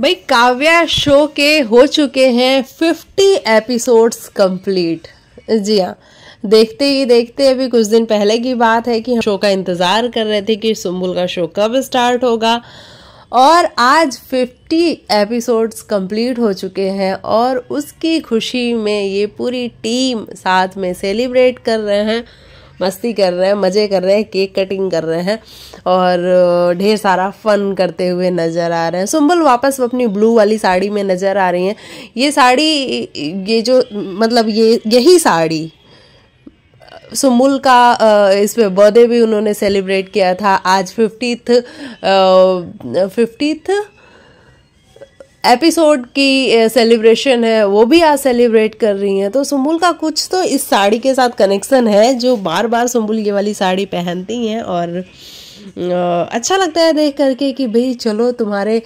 भाई काव्या शो के हो चुके हैं फिफ्टी एपिसोड्स कंप्लीट जी हाँ देखते ही देखते अभी कुछ दिन पहले की बात है कि हम शो का इंतज़ार कर रहे थे कि सुम्बुल का शो कब स्टार्ट होगा और आज 50 एपिसोड्स कंप्लीट हो चुके हैं और उसकी खुशी में ये पूरी टीम साथ में सेलिब्रेट कर रहे हैं मस्ती कर रहे हैं मज़े कर रहे हैं केक कटिंग कर रहे हैं और ढेर सारा फन करते हुए नज़र आ रहे हैं सुम्बल वापस अपनी ब्लू वाली साड़ी में नज़र आ रही हैं ये साड़ी ये जो मतलब ये यही साड़ी सुमुल का इस पे बर्थडे भी उन्होंने सेलिब्रेट किया था आज फिफ्टीथ फिफ्टीथ एपिसोड की सेलिब्रेशन eh, है वो भी आज सेलिब्रेट कर रही हैं तो सुम्बुल का कुछ तो इस साड़ी के साथ कनेक्शन है जो बार बार सुम्बुल ये वाली साड़ी पहनती हैं और अच्छा लगता है देख करके कि भाई चलो तुम्हारे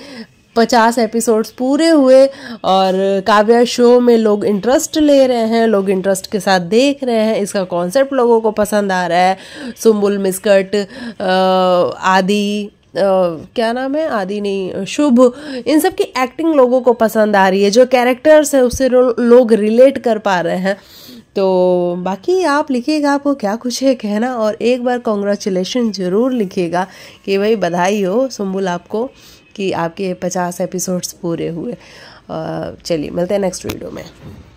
पचास एपिसोड्स पूरे हुए और काव्या शो में लोग इंटरेस्ट ले रहे हैं लोग इंटरेस्ट के साथ देख रहे हैं इसका कॉन्सेप्ट लोगों को पसंद आ रहा है सुम्बुल मिस्कट आदि क्या नाम है आदि नहीं शुभ इन सब की एक्टिंग लोगों को पसंद आ रही है जो कैरेक्टर्स है उससे लोग रिलेट कर पा रहे हैं तो बाकी आप लिखिएगा आपको क्या कुछ है कहना और एक बार कॉन्ग्रेचुलेशन ज़रूर लिखिएगा कि भाई बधाई हो सुम्बुल आपको कि आपके पचास एपिसोड्स पूरे हुए चलिए मिलते हैं नेक्स्ट वीडियो में